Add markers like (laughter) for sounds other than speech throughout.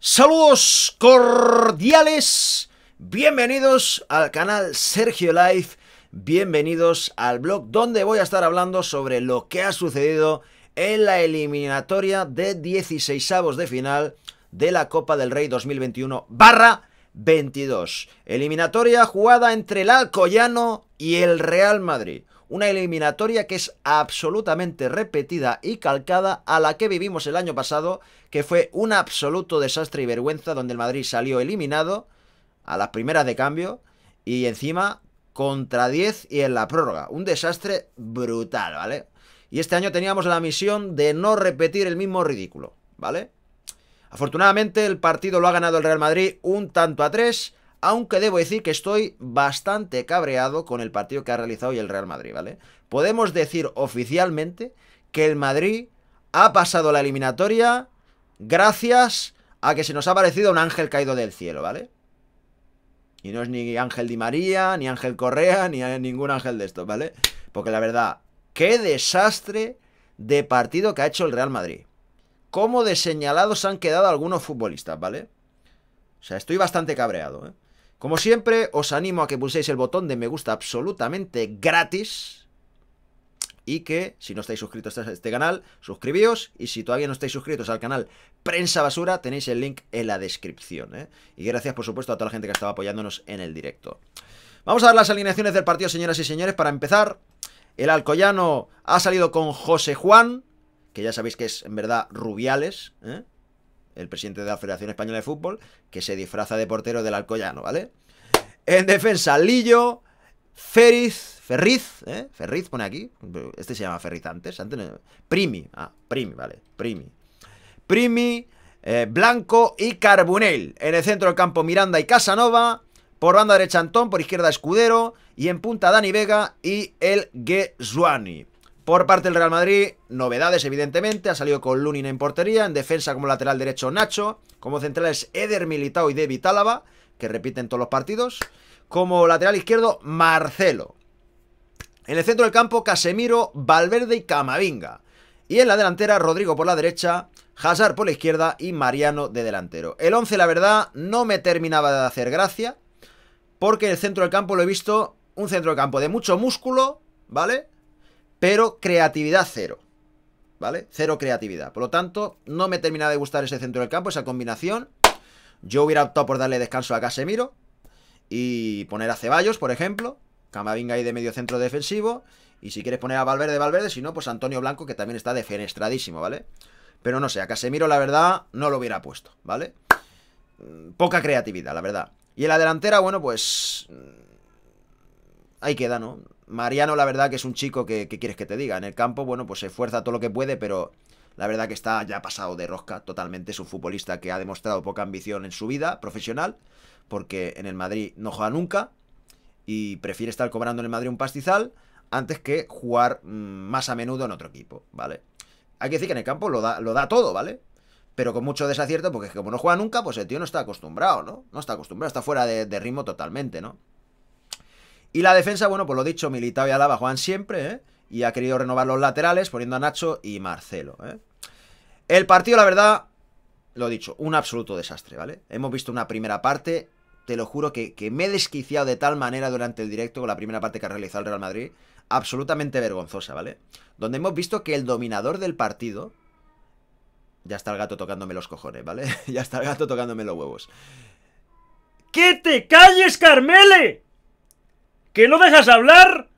Saludos cordiales, bienvenidos al canal Sergio Life, bienvenidos al blog donde voy a estar hablando sobre lo que ha sucedido en la eliminatoria de 16 avos de final de la Copa del Rey 2021 barra 22. Eliminatoria jugada entre el Alcoyano y el Real Madrid una eliminatoria que es absolutamente repetida y calcada a la que vivimos el año pasado, que fue un absoluto desastre y vergüenza donde el Madrid salió eliminado a las primeras de cambio y encima contra 10 y en la prórroga. Un desastre brutal, ¿vale? Y este año teníamos la misión de no repetir el mismo ridículo, ¿vale? Afortunadamente el partido lo ha ganado el Real Madrid un tanto a tres aunque debo decir que estoy bastante cabreado con el partido que ha realizado hoy el Real Madrid, ¿vale? Podemos decir oficialmente que el Madrid ha pasado la eliminatoria gracias a que se nos ha parecido un ángel caído del cielo, ¿vale? Y no es ni Ángel Di María, ni Ángel Correa, (laughs) ni ningún ángel de estos, ¿vale? Porque la verdad, qué desastre de partido que ha hecho el Real Madrid. Cómo de señalados han quedado algunos futbolistas, ¿vale? O sea, estoy bastante cabreado, ¿eh? Como siempre, os animo a que pulséis el botón de me gusta absolutamente gratis. Y que, si no estáis suscritos a este canal, suscribíos. Y si todavía no estáis suscritos al canal Prensa Basura, tenéis el link en la descripción. ¿eh? Y gracias, por supuesto, a toda la gente que estaba apoyándonos en el directo. Vamos a ver las alineaciones del partido, señoras y señores. Para empezar, el Alcoyano ha salido con José Juan, que ya sabéis que es en verdad Rubiales. ¿eh? el presidente de la Federación Española de Fútbol, que se disfraza de portero del Alcoyano, ¿vale? En defensa, Lillo, Ferriz, Ferriz, ¿eh? Ferriz pone aquí, este se llama Ferriz antes, antes Primi, ah, Primi, vale, Primi. Primi, eh, Blanco y Carbunel, En el centro del campo Miranda y Casanova. Por banda derecha Antón, por izquierda Escudero. Y en punta Dani Vega y el Gesuani. Por parte del Real Madrid, novedades evidentemente, ha salido con Lunin en portería, en defensa como lateral derecho Nacho, como centrales Eder Militao y David que repiten todos los partidos, como lateral izquierdo Marcelo. En el centro del campo Casemiro, Valverde y Camavinga. Y en la delantera Rodrigo por la derecha, Hazard por la izquierda y Mariano de delantero. El 11 la verdad no me terminaba de hacer gracia, porque el centro del campo lo he visto un centro del campo de mucho músculo, ¿vale? pero creatividad cero. ¿Vale? Cero creatividad. Por lo tanto, no me termina de gustar ese centro del campo, esa combinación. Yo hubiera optado por darle descanso a Casemiro y poner a Ceballos, por ejemplo. Camavinga ahí de medio centro defensivo. Y si quieres poner a Valverde, Valverde. Si no, pues Antonio Blanco, que también está defenestradísimo, ¿vale? Pero no sé, a Casemiro, la verdad, no lo hubiera puesto, ¿vale? Mm, poca creatividad, la verdad. Y en la delantera, bueno, pues... Mm, ahí queda, ¿no? Mariano, la verdad, que es un chico que, quieres que te diga. En el campo, bueno, pues se esfuerza todo lo que puede, pero la verdad que está ya pasado de rosca totalmente. Es un futbolista que ha demostrado poca ambición en su vida profesional, porque en el Madrid no juega nunca y prefiere estar cobrando en el Madrid un pastizal antes que jugar mm, más a menudo en otro equipo, ¿vale? Hay que decir que en el campo lo da, lo da todo, ¿vale? Pero con mucho desacierto, porque es que como no juega nunca, pues el tío no está acostumbrado, ¿no? No está acostumbrado, está fuera de, de ritmo totalmente, ¿no? Y la defensa, bueno, pues lo dicho, Militao y Alaba juegan siempre, ¿eh? Y ha querido renovar los laterales poniendo a Nacho y Marcelo, ¿eh? El partido, la verdad, lo dicho, un absoluto desastre, ¿vale? Hemos visto una primera parte, te lo juro que, que me he desquiciado de tal manera durante el directo con la primera parte que ha realizado el Real Madrid, absolutamente vergonzosa, ¿vale? Donde hemos visto que el dominador del partido... Ya está el gato tocándome los cojones, ¿vale? (laughs) ya está el gato tocándome los huevos. ¡Que te calles, Carmele! ¿Que no dejas hablar?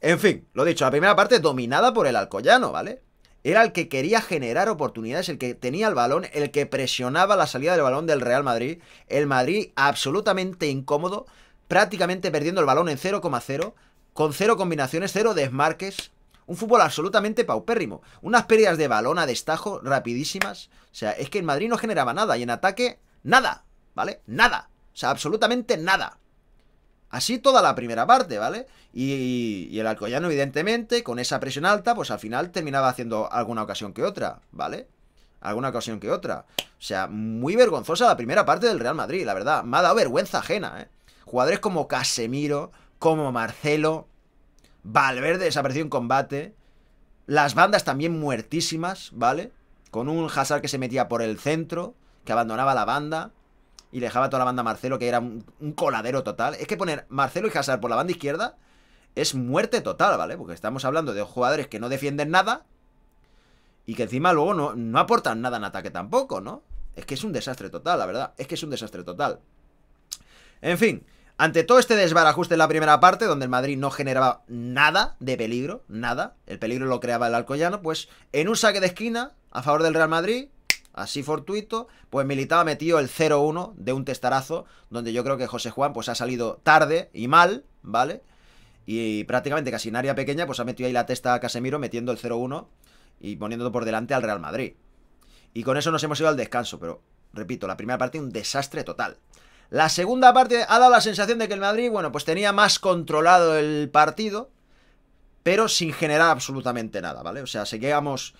En fin, lo dicho, la primera parte dominada por el Alcoyano, ¿vale? Era el que quería generar oportunidades, el que tenía el balón, el que presionaba la salida del balón del Real Madrid. El Madrid absolutamente incómodo, prácticamente perdiendo el balón en 0,0, con cero combinaciones, cero desmarques. Un fútbol absolutamente paupérrimo. Unas pérdidas de balón a destajo rapidísimas. O sea, es que el Madrid no generaba nada y en ataque, nada, ¿vale? Nada. O sea, absolutamente nada. Así toda la primera parte, ¿vale? Y, el Alcoyano, evidentemente, con esa presión alta, pues al final terminaba haciendo alguna ocasión que otra, ¿vale? Alguna ocasión que otra. O sea, muy vergonzosa la primera parte del Real Madrid, la verdad. Me ha dado vergüenza ajena, ¿eh? Jugadores como Casemiro, como Marcelo, Valverde desapareció en combate, las bandas también muertísimas, ¿vale? Con un Hazard que se metía por el centro, que abandonaba la banda, y le dejaba toda la banda Marcelo, que era un, coladero total. Es que poner Marcelo y Hazard por la banda izquierda es muerte total, ¿vale? Porque estamos hablando de jugadores que no defienden nada y que encima luego no, no aportan nada en ataque tampoco, ¿no? Es que es un desastre total, la verdad. Es que es un desastre total. En fin, ante todo este desbarajuste en la primera parte, donde el Madrid no generaba nada de peligro, nada, el peligro lo creaba el Alcoyano, pues en un saque de esquina a favor del Real Madrid, así fortuito, pues militaba ha metido el 0-1 de un testarazo, donde yo creo que José Juan pues ha salido tarde y mal, ¿vale? Y prácticamente casi en área pequeña pues ha metido ahí la testa a Casemiro metiendo el 0-1 y poniéndolo por delante al Real Madrid. Y con eso nos hemos ido al descanso, pero repito, la primera parte un desastre total. La segunda parte ha dado la sensación de que el Madrid, bueno, pues tenía más controlado el partido, pero sin generar absolutamente nada, ¿vale? O sea, seguíamos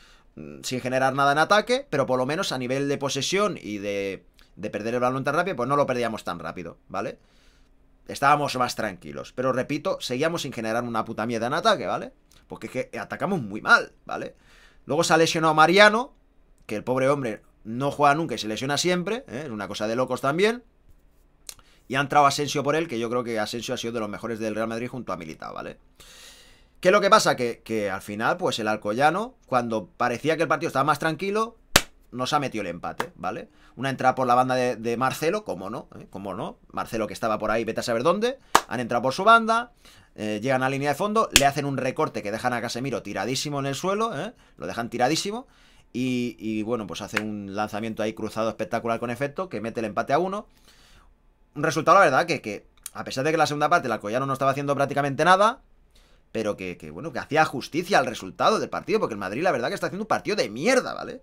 sin generar nada en ataque, pero por lo menos a nivel de posesión y de, perder el balón tan rápido, pues no lo perdíamos tan rápido, ¿vale? Estábamos más tranquilos, pero repito, seguíamos sin generar una puta mierda en ataque, ¿vale? Porque es que atacamos muy mal, ¿vale? Luego se ha lesionado Mariano, que el pobre hombre no juega nunca y se lesiona siempre, ¿eh? es una cosa de locos también. Y ha entrado Asensio por él, que yo creo que Asensio ha sido de los mejores del Real Madrid junto a Militao, ¿vale? vale ¿Qué es lo que pasa? Que, que, al final, pues el Alcoyano, cuando parecía que el partido estaba más tranquilo, nos ha metido el empate, ¿vale? Una entrada por la banda de, Marcelo, como no, ¿Eh? como no, Marcelo que estaba por ahí, vete a saber dónde, han entrado por su banda, eh, llegan a la línea de fondo, le hacen un recorte que dejan a Casemiro tiradísimo en el suelo, ¿eh? lo dejan tiradísimo, y, bueno, pues hace un lanzamiento ahí cruzado espectacular con efecto, que mete el empate a uno. Un resultado, la verdad, que, que a pesar de que la segunda parte el Alcoyano no estaba haciendo prácticamente nada, pero que, bueno, que hacía justicia al resultado del partido, porque el Madrid la verdad que está haciendo un partido de mierda, ¿vale?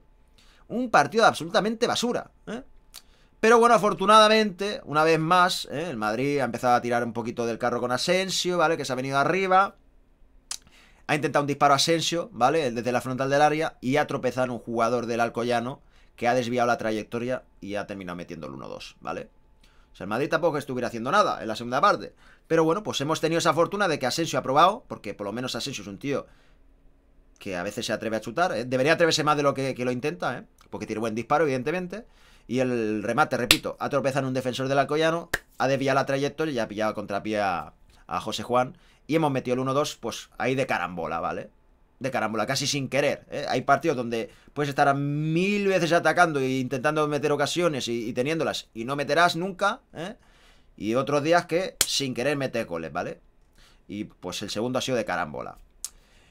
Un partido de absolutamente basura, ¿eh? Pero bueno, afortunadamente, una vez más, ¿eh? el Madrid ha empezado a tirar un poquito del carro con Asensio, ¿vale? Que se ha venido arriba. Ha intentado un disparo a Asensio, ¿vale? Desde la frontal del área y ha tropezado un jugador del Alcoyano que ha desviado la trayectoria y ha terminado metiendo el 1-2, ¿vale? sea, el Madrid tampoco estuviera haciendo nada en la segunda parte. Pero bueno, pues hemos tenido esa fortuna de que Asensio ha probado, porque por lo menos Asensio es un tío que a veces se atreve a chutar. ¿eh? Debería atreverse más de lo que, lo intenta, ¿eh? porque tiene buen disparo, evidentemente. Y el remate, repito, ha tropezado en un defensor del Alcoyano, ha desviado la trayectoria y ha pillado contra pie a José Juan. Y hemos metido el 1-2, pues ahí de carambola, ¿vale? de carambola, casi sin querer. ¿eh? Hay partidos donde puedes estar mil veces atacando e intentando meter ocasiones y, teniéndolas y no meterás nunca. ¿eh? Y otros días que sin querer mete goles, ¿vale? Y pues el segundo ha sido de carambola.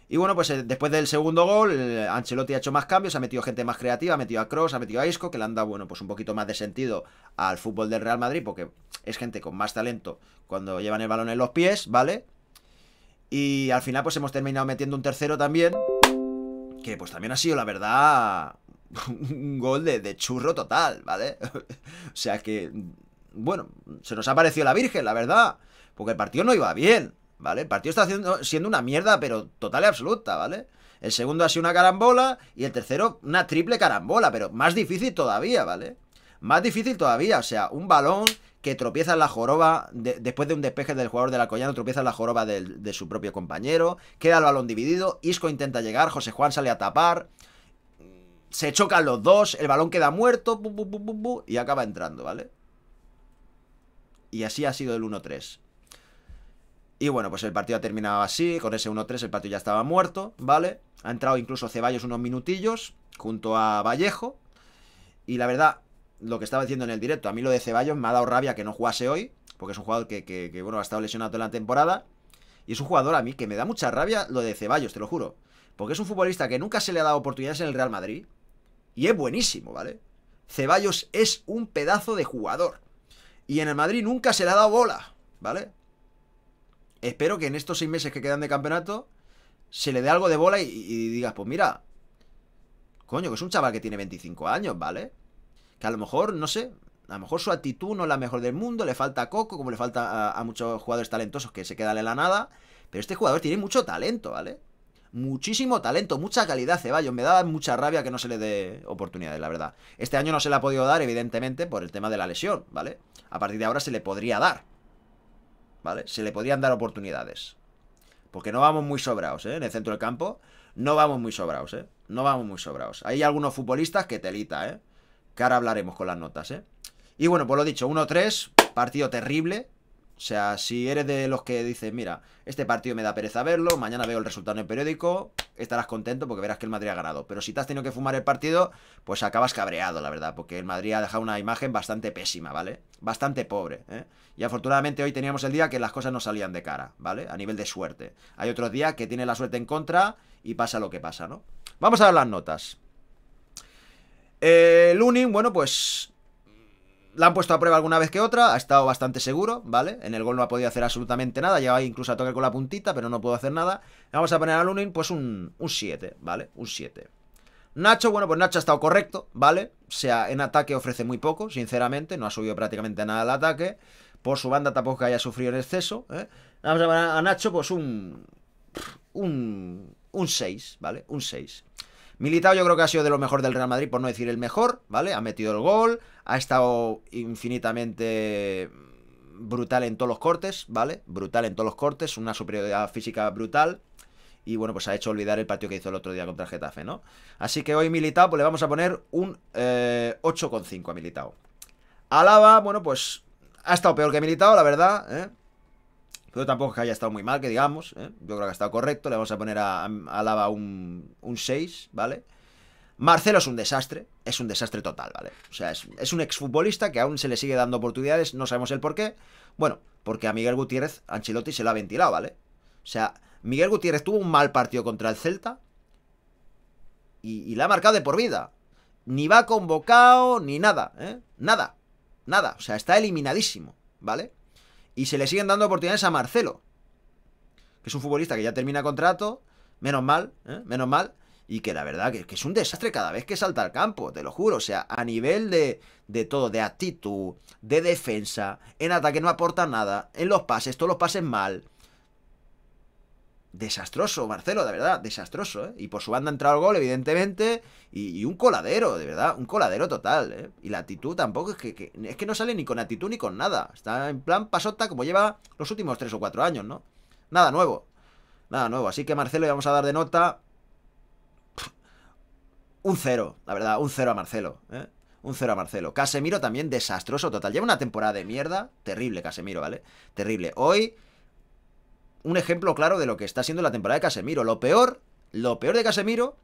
Y bueno, pues eh, después del segundo gol, Ancelotti ha hecho más cambios, ha metido gente más creativa, ha metido a Cross, ha metido a Isco, que le han dado, bueno, pues un poquito más de sentido al fútbol del Real Madrid, porque es gente con más talento cuando llevan el balón en los pies, ¿vale? Y al final pues hemos terminado metiendo un tercero también. Que pues también ha sido, la verdad, un gol de, churro total, ¿vale? (laughs) o sea que, bueno, se nos ha parecido la Virgen, la verdad. Porque el partido no iba bien, ¿vale? El partido está haciendo, siendo una mierda, pero total y absoluta, ¿vale? El segundo ha sido una carambola y el tercero una triple carambola, pero más difícil todavía, ¿vale? Más difícil todavía, o sea, un balón que tropieza la joroba, después de un despeje del jugador la collana, tropieza la joroba de su propio compañero, queda el balón dividido, Isco intenta llegar, José Juan sale a tapar, se chocan los dos, el balón queda muerto, y acaba entrando, ¿vale? Y así ha sido el 1-3. Y bueno, pues el partido ha terminado así, con ese 1-3 el partido ya estaba muerto, ¿vale? Ha entrado incluso Ceballos unos minutillos junto a Vallejo. Y la verdad, lo que estaba diciendo en el directo. A mí lo de Ceballos me ha dado rabia que no jugase hoy, porque es un jugador que, que, bueno, ha estado lesionado toda la temporada. Y es un jugador a mí que me da mucha rabia lo de Ceballos, te lo juro. Porque es un futbolista que nunca se le ha dado oportunidades en el Real Madrid. Y es buenísimo, ¿vale? Ceballos es un pedazo de jugador. Y en el Madrid nunca se le ha dado bola, ¿vale? Espero que en estos seis meses que quedan de campeonato se le dé algo de bola y, y digas, pues mira, coño, que es un chaval que tiene 25 años, ¿vale? que a lo mejor, no sé, a lo mejor su actitud no es la mejor del mundo, le falta Coco, como le falta a, muchos jugadores talentosos que se quedan en la nada, pero este jugador tiene mucho talento, ¿vale? Muchísimo talento, mucha calidad, Ceballos. Me da mucha rabia que no se le dé oportunidades, la verdad. Este año no se le ha podido dar, evidentemente, por el tema de la lesión, ¿vale? A partir de ahora se le podría dar, ¿vale? Se le podrían dar oportunidades. Porque no vamos muy sobrados, ¿eh? En el centro del campo no vamos muy sobrados, ¿eh? No vamos muy sobrados. Hay algunos futbolistas que telita, ¿eh? Que ahora hablaremos con las notas, ¿eh? Y bueno, pues lo dicho, 1-3, partido terrible. O sea, si eres de los que dicen, mira, este partido me da pereza verlo, mañana veo el resultado en el periódico, estarás contento porque verás que el Madrid ha ganado. Pero si te has tenido que fumar el partido, pues acabas cabreado, la verdad, porque el Madrid ha dejado una imagen bastante pésima, ¿vale? Bastante pobre, ¿eh? Y afortunadamente hoy teníamos el día que las cosas no salían de cara, ¿vale? A nivel de suerte. Hay otros días que tiene la suerte en contra y pasa lo que pasa, ¿no? Vamos a ver las notas. Eh, Lunin, bueno, pues la han puesto a prueba alguna vez que otra, ha estado bastante seguro, ¿vale? En el gol no ha podido hacer absolutamente nada, Llevaba incluso a tocar con la puntita, pero no puedo hacer nada. Vamos a poner a Lunin, pues un 7, ¿vale? Un 7. Nacho, bueno, pues Nacho ha estado correcto, ¿vale? O sea, en ataque ofrece muy poco, sinceramente, no ha subido prácticamente nada al ataque. Por su banda tampoco haya sufrido en exceso, ¿eh? Vamos a poner a Nacho, pues un... un... un 6, ¿vale? Un 6. Militao yo creo que ha sido de lo mejor del Real Madrid, por no decir el mejor, ¿vale? Ha metido el gol, ha estado infinitamente brutal en todos los cortes, ¿vale? Brutal en todos los cortes, una superioridad física brutal. Y bueno, pues ha hecho olvidar el partido que hizo el otro día contra el Getafe, ¿no? Así que hoy Militao, pues le vamos a poner un 8,5 eh, a Militao. Alaba, bueno, pues ha estado peor que Militao, la verdad, ¿eh? Yo tampoco que haya estado muy mal, que digamos. ¿eh? Yo creo que ha estado correcto. Le vamos a poner a, Lava un, 6, ¿vale? Marcelo es un desastre, es un desastre total, ¿vale? O sea, es, un exfutbolista que aún se le sigue dando oportunidades, no sabemos el por qué. Bueno, porque a Miguel Gutiérrez Ancelotti se lo ha ventilado, ¿vale? O sea, Miguel Gutiérrez tuvo un mal partido contra el Celta y, y la ha marcado de por vida. Ni va convocado, ni nada, ¿eh? Nada, nada. O sea, está eliminadísimo, ¿vale? Y se le siguen dando oportunidades a Marcelo, que es un futbolista que ya termina contrato, menos mal, ¿eh? menos mal, y que la verdad que, que, es un desastre cada vez que salta al campo, te lo juro, o sea, a nivel de, de todo, de actitud, de defensa, en ataque no aporta nada, en los pases, todos los pases mal, desastroso, Marcelo, de verdad, desastroso, ¿eh? Y por su banda ha entrado el gol, evidentemente, y, un coladero, de verdad, un coladero total, ¿eh? Y la actitud tampoco es que, es que no sale ni con actitud ni con nada. Está en plan pasota como lleva los últimos tres o cuatro años, ¿no? Nada nuevo, nada nuevo. Así que Marcelo le vamos a dar de nota un cero, la verdad, un cero a Marcelo, ¿eh? Un cero a Marcelo. Casemiro también desastroso total. Lleva una temporada de mierda. Terrible, Casemiro, ¿vale? Terrible. Hoy un ejemplo claro de lo que está siendo la temporada de Casemiro. Lo peor, lo peor de Casemiro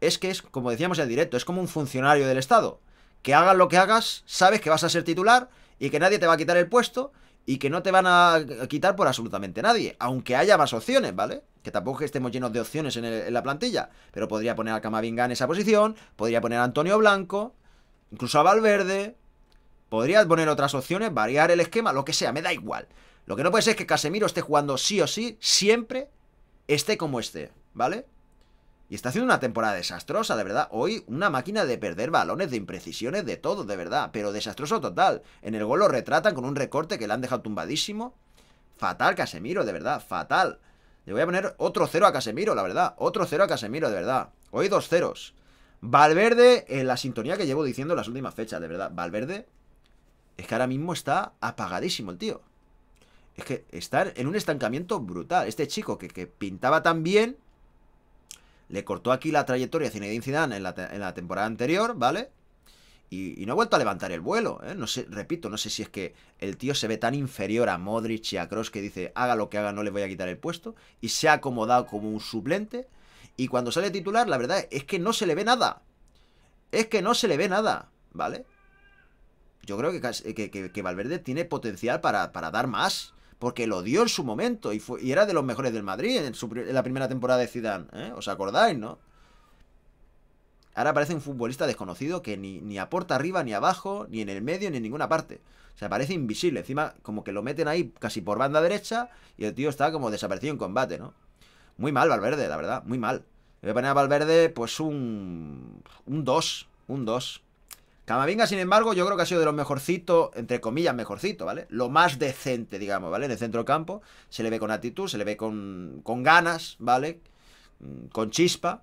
es que es, como decíamos en el directo, es como un funcionario del Estado. Que hagas lo que hagas, sabes que vas a ser titular y que nadie te va a quitar el puesto y que no te van a quitar por absolutamente nadie, aunque haya más opciones, ¿vale? Que tampoco estemos llenos de opciones en, en, la plantilla, pero podría poner a Camavinga en esa posición, podría poner a Antonio Blanco, incluso a Valverde, podría poner otras opciones, variar el esquema, lo que sea, me da igual. Lo que no puede ser es que Casemiro esté jugando sí o sí, siempre, esté como esté, ¿vale? Y está haciendo una temporada desastrosa, de verdad. Hoy una máquina de perder balones, de imprecisiones, de todo, de verdad. Pero desastroso total. En el gol lo retratan con un recorte que le han dejado tumbadísimo. Fatal, Casemiro, de verdad, fatal. Le voy a poner otro cero a Casemiro, la verdad. Otro cero a Casemiro, de verdad. Hoy dos ceros. Valverde, en la sintonía que llevo diciendo las últimas fechas, de verdad. Valverde es que ahora mismo está apagadísimo el tío es que estar en un estancamiento brutal. Este chico que, pintaba tan bien, le cortó aquí la trayectoria a Zinedine Zidane en la, en la temporada anterior, ¿vale? Y, no ha vuelto a levantar el vuelo, ¿eh? No sé, repito, no sé si es que el tío se ve tan inferior a Modric y a Kroos que dice, haga lo que haga, no le voy a quitar el puesto, y se ha acomodado como un suplente, y cuando sale titular, la verdad es que no se le ve nada. Es que no se le ve nada, ¿vale? Yo creo que, eh, Valverde tiene potencial para, para dar más porque lo dio en su momento y, y era de los mejores del Madrid en, la primera temporada de Zidane, ¿eh? ¿Os acordáis, no? Ahora parece un futbolista desconocido que ni, ni, aporta arriba, ni abajo, ni en el medio, ni en ninguna parte. O sea, parece invisible. Encima, como que lo meten ahí casi por banda derecha y el tío está como desaparecido en combate, ¿no? Muy mal Valverde, la verdad, muy mal. Le voy a poner a Valverde, pues un... un 2, un 2. Camavinga, sin embargo, yo creo que ha sido de los mejorcitos, entre comillas, mejorcito, ¿vale? Lo más decente, digamos, ¿vale? En el centro campo se le ve con actitud, se le ve con, ganas, ¿vale? Mm, con chispa.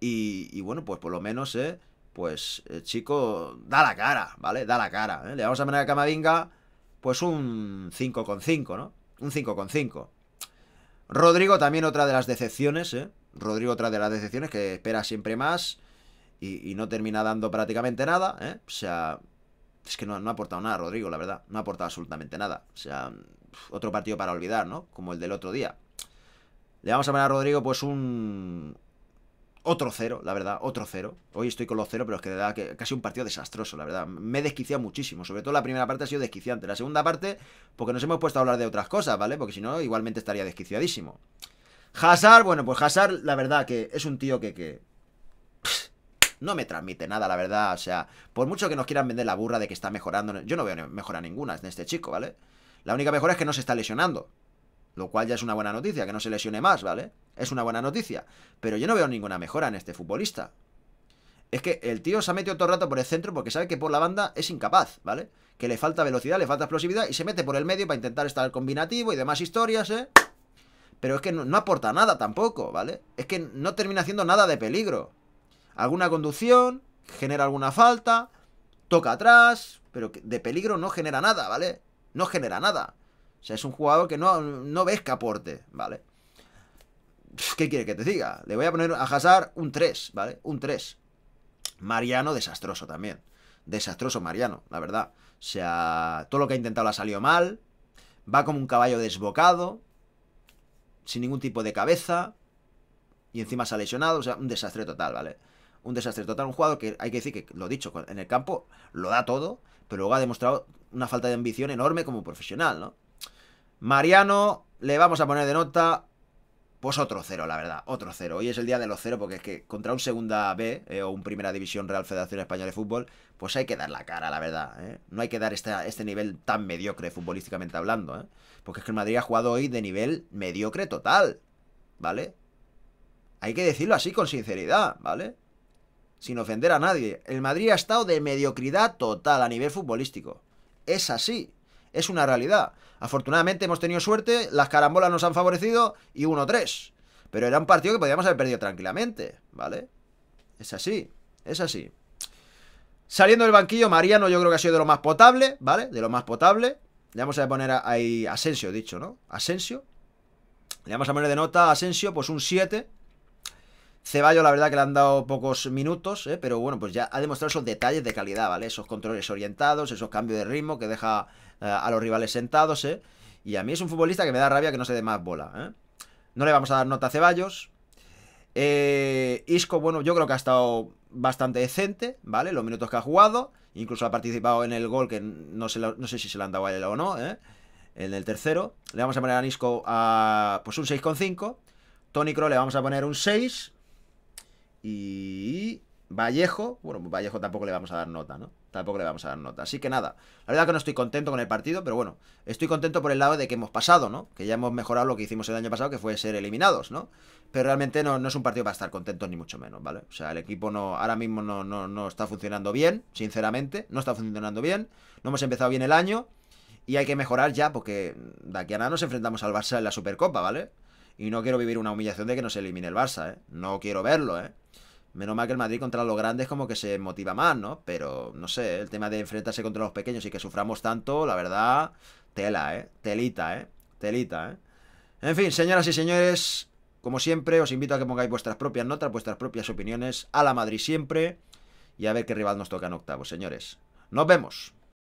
Y, bueno, pues por lo menos, ¿eh? Pues el chico da la cara, ¿vale? Da la cara. ¿eh? Le vamos a poner a Camavinga, pues un 5-5, ¿no? Un con 5-5. Rodrigo también otra de las decepciones, ¿eh? Rodrigo otra de las decepciones que espera siempre más y, no termina dando prácticamente nada, ¿eh? O sea, es que no, ha aportado nada, Rodrigo, la verdad. No ha aportado absolutamente nada. O sea, otro partido para olvidar, ¿no? Como el del otro día. Le vamos a poner a Rodrigo, pues, un. Otro cero, la verdad, otro cero. Hoy estoy con los cero, pero es que de que casi un partido desastroso, la verdad. Me he desquiciado muchísimo. Sobre todo la primera parte ha sido desquiciante. La segunda parte, porque nos hemos puesto a hablar de otras cosas, ¿vale? Porque si no, igualmente estaría desquiciadísimo. Hazard, bueno, pues Hazard, la verdad que es un tío que no me transmite nada, la verdad. O sea, por mucho que nos quieran vender la burra de que está mejorando, yo no veo mejora ninguna en este chico, ¿vale? La única mejora es que no se está lesionando. Lo cual ya es una buena noticia, que no se lesione más, ¿vale? Es una buena noticia. Pero yo no veo ninguna mejora en este futbolista. Es que el tío se ha metido todo el rato por el centro porque sabe que por la banda es incapaz, ¿vale? Que le falta velocidad, le falta explosividad y se mete por el medio para intentar estar combinativo y demás historias, ¿eh? Pero es que no, no aporta nada tampoco, ¿vale? Es que no termina haciendo nada de peligro alguna conducción, genera alguna falta, toca atrás, pero de peligro no genera nada, ¿vale? No genera nada. O sea, es un jugador que no, no ves que aporte, ¿vale? ¿Qué quiere que te diga? Le voy a poner a Hazard un 3, ¿vale? Un 3. Mariano, desastroso también. Desastroso Mariano, la verdad. O sea, todo lo que ha intentado ha salido mal. Va como un caballo desbocado. Sin ningún tipo de cabeza. Y encima se ha lesionado. O sea, un desastre total, ¿vale? un desastre total. Un jugador que hay que decir que, lo dicho, en el campo lo da todo, pero luego ha demostrado una falta de ambición enorme como profesional, ¿no? Mariano, le vamos a poner de nota. Pues otro cero, la verdad, otro cero. Hoy es el día de los cero porque es que contra un segunda B eh, o un primera división Real Federación Española de Fútbol, pues hay que dar la cara, la verdad. ¿eh? No hay que dar este nivel tan mediocre futbolísticamente hablando, ¿eh? porque es que el Madrid ha jugado hoy de nivel mediocre total, ¿vale? Hay que decirlo así con sinceridad, ¿vale? sin ofender a nadie, el Madrid ha estado de mediocridad total a nivel futbolístico. Es así, es una realidad. Afortunadamente hemos tenido suerte, las carambolas nos han favorecido y 1-3. Pero era un partido que podíamos haber perdido tranquilamente, ¿vale? Es así, es así. Saliendo del banquillo, Mariano yo creo que ha sido de lo más potable, ¿vale? De lo más potable. Le vamos a poner ahí Asensio, dicho, ¿no? Asensio. Le vamos a poner de nota a Asensio, pues un 7. Ceballos la verdad que le han dado pocos minutos, ¿eh? pero bueno, pues ya ha demostrado esos detalles de calidad, ¿vale? Esos controles orientados, esos cambios de ritmo que deja eh, a los rivales sentados, ¿eh? Y a mí es un futbolista que me da rabia que no se dé más bola, ¿eh? No le vamos a dar nota a Ceballos. Eh, Isco, bueno, yo creo que ha estado bastante decente, ¿vale? Los minutos que ha jugado, incluso ha participado en el gol que no, sé, no sé si se le han dado a él o no, ¿eh? En el tercero. Le vamos a poner a Isco a, pues un 6,5. Tony Crow le vamos a poner un 6. Y Vallejo, bueno, Vallejo tampoco le vamos a dar nota, ¿no? Tampoco le vamos a dar nota. Así que nada, la verdad que no estoy contento con el partido, pero bueno, estoy contento por el lado de que hemos pasado, ¿no? Que ya hemos mejorado lo que hicimos el año pasado, que fue ser eliminados, ¿no? Pero realmente no, no es un partido para estar contentos ni mucho menos, ¿vale? O sea, el equipo no, ahora mismo no, no, no está funcionando bien, sinceramente, no está funcionando bien, no hemos empezado bien el año y hay que mejorar ya porque de aquí a nada nos enfrentamos al Barça en la Supercopa, ¿vale? Y no quiero vivir una humillación de que nos elimine el Barça, ¿eh? No quiero verlo, ¿eh? Menos mal que el Madrid contra los grandes como que se motiva más, ¿no? Pero, no sé, el tema de enfrentarse contra los pequeños y que suframos tanto, la verdad, tela, ¿eh? Telita, ¿eh? Telita, ¿eh? En fin, señoras y señores, como siempre, os invito a que pongáis vuestras propias notas, vuestras propias opiniones a la Madrid siempre y a ver qué rival nos toca en octavos, señores. Nos vemos.